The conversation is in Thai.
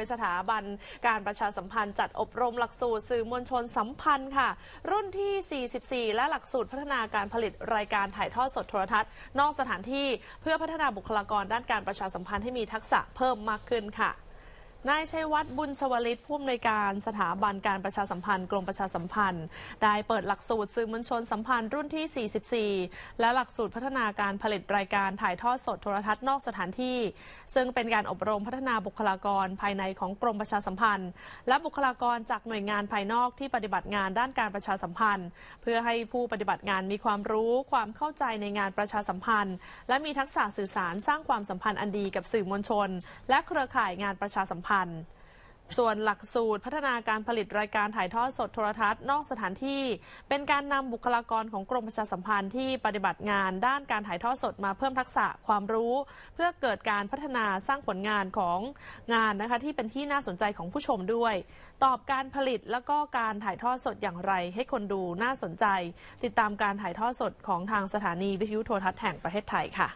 ็นสถาบันการประชาสัมพันธ์ จัดอบรมหลักสูตรสื่อมวลชนสัมพันธ์ค่ะ รุ่นที่ 44 และหลักสูตรพัฒนาการผลิตรายการถ่ายทอดสดโทรทัศน์ นอกสถานที่เพื่อพัฒนาบุคลากรด้านการประชาสัมพันธ์ให้มีทักษะเพิ่มมากขึ้นค่ะนายชัยวัฒน์บุญชวลิตผู้อำนวยการสถาบันการประชาสัมพันธ์กรมประชาสัมพันธ์ ได้เปิดหลักสูตรสื่อมวลชนสัมพันธ์รุ่นที่ 44 และหลักสูตรพัฒนาการผลิตรายการถ่ายทอดสดโทรทัศน์นอกสถานที่ ซึ่งเป็นการอบรมพัฒนาบุคลากรภายในของกรมประชาสัมพันธ์ และบุคลากรจากหน่วยงานภายนอกที่ปฏิบัติงานด้านการประชาสัมพันธ์ เพื่อให้ผู้ปฏิบัติงานมีความรู้ความเข้าใจในงานประชาสัมพันธ์ และมีทักษะสื่อสารสร้างความสัมพันธ์อันดีกับสื่อมวลชน และเครือข่ายงานประชาสัมพันธ์พันธ์ส่วนหลักสูตรพัฒนาการผลิตรายการถ่ายทอดสดโทรทัศน์ นอกสถานที่เป็นการนำบุคลากรของกรมประชาสัมพันธ์ที่ปฏิบัติงาน ด้านการถ่ายทอดสดมาเพิ่มทักษะความรู้เพื่อเกิดการพัฒนาสร้างผลงานของงานนะคะที่เป็นที่น่าสนใจของผู้ชมด้วยตอบการผลิตแล้วก็การถ่ายทอดสดอย่างไรให้คนดูน่าสนใจ ติดตามการถ่ายทอดสดของทางสถานีวิทยุโทรทัศน์แห่งประเทศไทยค่ะ